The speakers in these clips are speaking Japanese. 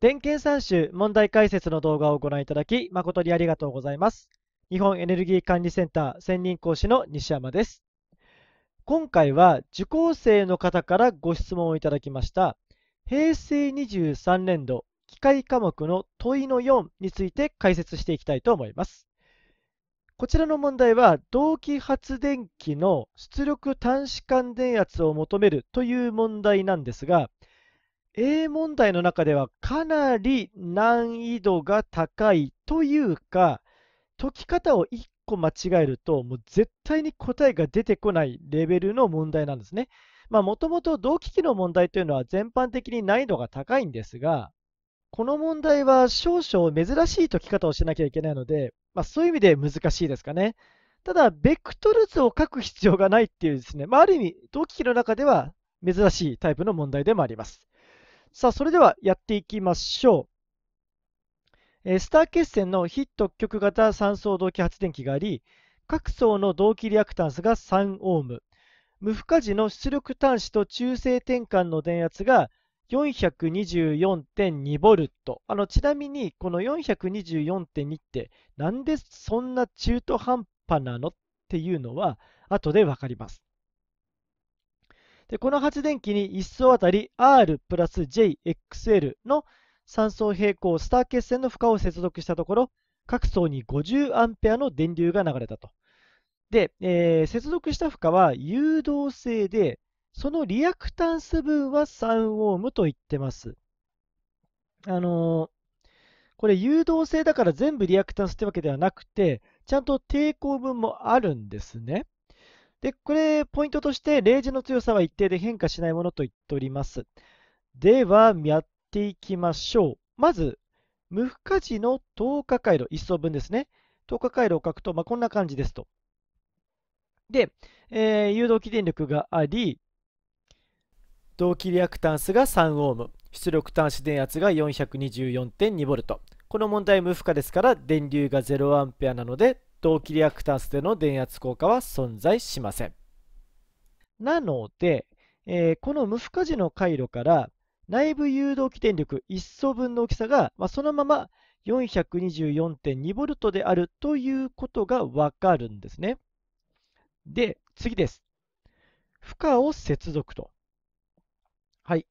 点検参集問題解説の動画をご覧いただき誠にありがとうございます。日本エネルギー管理センター専任講師の西山です。今回は受講生の方からご質問をいただきました平成23年度機械科目の問いの4について解説していきたいと思います。こちらの問題は同期発電機の出力端子間電圧を求めるという問題なんですが A 問題の中ではかなり難易度が高いというか解き方を1個間違えるともう絶対に答えが出てこないレベルの問題なんですね。もともと同期器の問題というのは全般的に難易度が高いんですがこの問題は少々珍しい解き方をしなきゃいけないので、まあ、そういう意味で難しいですかね。ただ、ベクトル図を書く必要がないっていうですね、まあ、ある意味、同期の中では珍しいタイプの問題でもあります。さあ、それではやっていきましょう。えスター決線の非特極型3層同期発電機があり、各層の同期リアクタンスが3オーム、無負荷時の出力端子と中性転換の電圧が 424.2V あのちなみにこの424.2ってなんでそんな中途半端なのっていうのは後で分かりますでこの発電機に1層あたり R プラス JXL の3層平行スター決線の負荷を接続したところ、各層に5 0アンペアの電流が流れたと。で、えー、接続した負荷は誘導性で、そのリアクタンス分は3オームと言ってます。あのー、これ誘導性だから全部リアクタンスってわけではなくて、ちゃんと抵抗分もあるんですね。で、これ、ポイントとして、0時の強さは一定で変化しないものと言っております。では、やっていきましょう。まず、無負荷時の10日回路、1層分ですね。10日回路を書くと、まあ、こんな感じですと。で、えー、誘導起電力があり、同期リアクタンスが3オーム、出力端子電圧が 424.2V。この問題無負荷ですから、電流が 0A なので、同期リアクタンスでの電圧効果は存在しません。なので、えー、この無負荷時の回路から内部誘導起電力1層分の大きさが、まあ、そのまま 424.2V であるということがわかるんですね。で、次です。負荷を接続と。はい。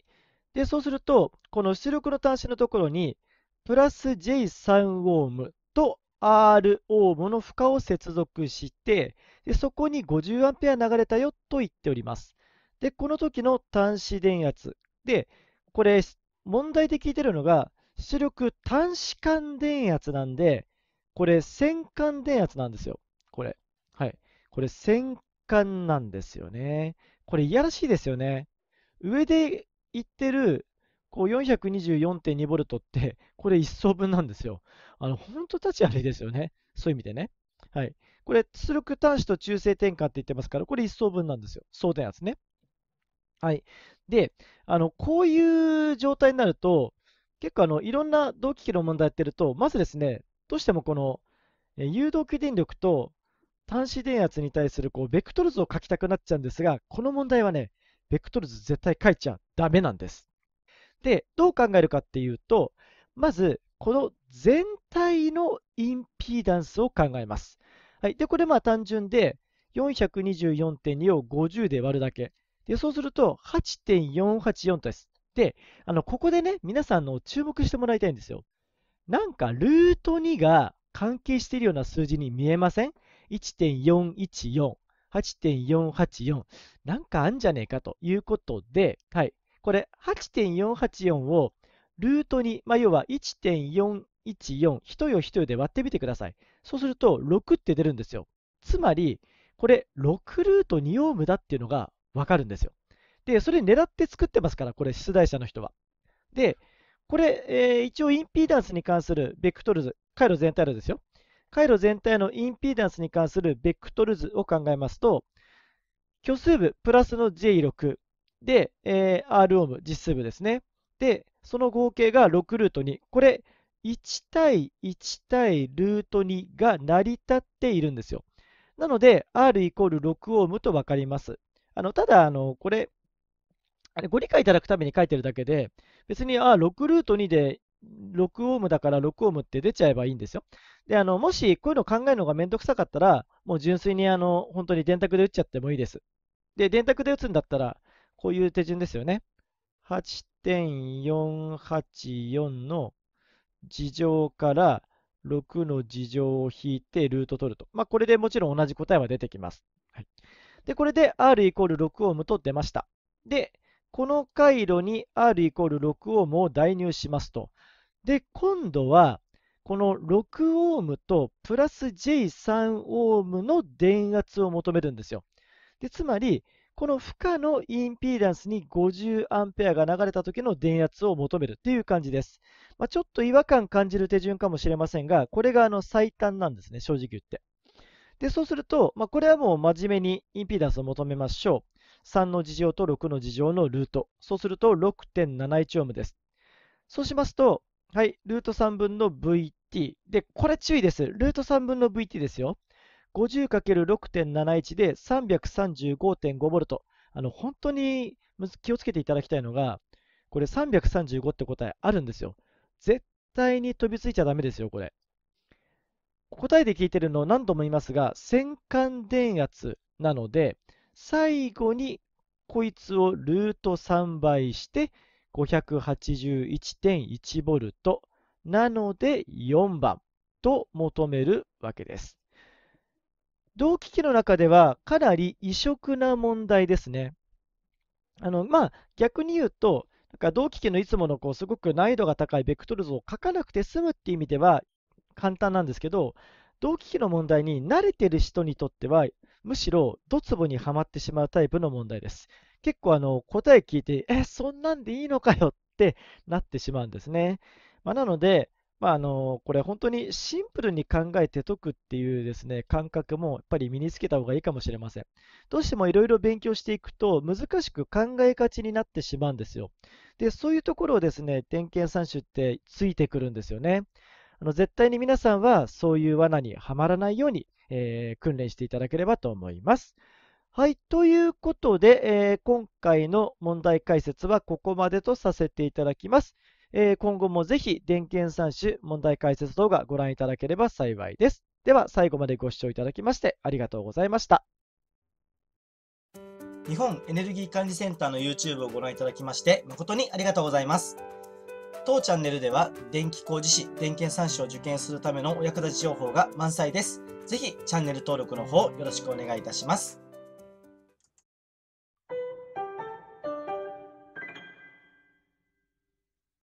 で、そうすると、この出力の端子のところに、プラス J3 オームと R o モノ負荷を接続してでそこに 50A 流れたよと言っておりますでこの時の端子電圧でこれ問題で聞いてるのが出力端子間電圧なんでこれ線間電圧なんですよこれはいこれ線間なんですよねこれいやらしいですよね上で言ってるこう 424.2V ってこれ1層分なんですよあの、本当たち悪いですよね。そういう意味でね。はい。これ、出力端子と中性転換って言ってますから、これ一層分なんですよ。相電圧ね。はい。で、あの、こういう状態になると、結構あの、いろんな同期器の問題やってると、まずですね、どうしてもこの、え誘導起電力と端子電圧に対するこうベクトル図を書きたくなっちゃうんですが、この問題はね、ベクトル図絶対書いちゃダメなんです。で、どう考えるかっていうと、まず、この全体のインピーダンスを考えます。はい、で、これまあ単純で424.2を50で割るだけ。で、そうすると8.484です。で、あの、ここでね、皆さんの注目してもらいたいんですよ。なんか、ルート2が関係しているような数字に見えません ?1.414、8.484。なんかあんじゃねえかということで、はい。これ、8.484をルート2、まあ、要は1.414、一よ一よで割ってみてください。そうすると、6って出るんですよ。つまり、これ、6ルート2オームだっていうのがわかるんですよ。で、それ狙って作ってますから、これ、出題者の人は。で、これ、えー、一応インピーダンスに関するベクトル図、回路全体のですよ。回路全体のインピーダンスに関するベクトル図を考えますと、虚数部プラスの J6 で、えー、R オーム、実数部ですね。で、その合計が6ルート2。これ、1対1対ルート2が成り立っているんですよ。なので、R イコール6オームと分かります。あのただ、あのこれ、あれご理解いただくために書いてるだけで、別に、あ、6ルート2で6オームだから6オームって出ちゃえばいいんですよ。で、あのもしこういうの考えるのがめんどくさかったら、もう純粋にあの本当に電卓で打っちゃってもいいです。で、電卓で打つんだったら、こういう手順ですよね。8.484の事乗から6の事乗を引いてルート取ると。まあ、これでもちろん同じ答えは出てきます。はい、で、これで R イコール6オームと出ました。で、この回路に R イコール6オームを代入しますと。で、今度は、この6オームとプラス J3 オームの電圧を求めるんですよ。でつまり、この負荷のインピーダンスに5 0アンペアが流れた時の電圧を求めるっていう感じです。まあ、ちょっと違和感感じる手順かもしれませんが、これがあの最短なんですね、正直言って。で、そうすると、まあ、これはもう真面目にインピーダンスを求めましょう。3の事乗と6の事乗のルート。そうすると6 7 1ムです。そうしますと、はい、ルート3分の VT。で、これ注意です。ルート3分の VT ですよ。50×6.71 で 335.5V。あの、本当に気をつけていただきたいのが、これ335って答えあるんですよ。絶対に飛びついちゃダメですよ、これ。答えで聞いてるの何度も言いますが、戦艦電圧なので、最後にこいつをルート3倍して 581.1V なので4番と求めるわけです。同期器の中ではかなり異色な問題ですね。あのまあ、逆に言うと、なんか同期器のいつものこうすごく難易度が高いベクトル図を書かなくて済むっていう意味では簡単なんですけど、同期器の問題に慣れてる人にとっては、むしろドツボにはまってしまうタイプの問題です。結構あの答え聞いて、え、そんなんでいいのかよってなってしまうんですね。まあ、なので、まあ、あのこれ本当にシンプルに考えて解くっていうですね感覚もやっぱり身につけた方がいいかもしれません。どうしてもいろいろ勉強していくと難しく考えがちになってしまうんですよ。で、そういうところをですね、点検算種ってついてくるんですよね。あの絶対に皆さんはそういう罠にはまらないように、えー、訓練していただければと思います。はい、ということで、えー、今回の問題解説はここまでとさせていただきます。えー、今後もぜひ電検算種問題解説動画ご覧いただければ幸いです。では最後までご視聴いただきましてありがとうございました。日本エネルギー管理センターの YouTube をご覧いただきまして誠にありがとうございます。当チャンネルでは電気工事士、電検算種を受験するためのお役立ち情報が満載です。ぜひチャンネル登録の方よろしくお願いいたします。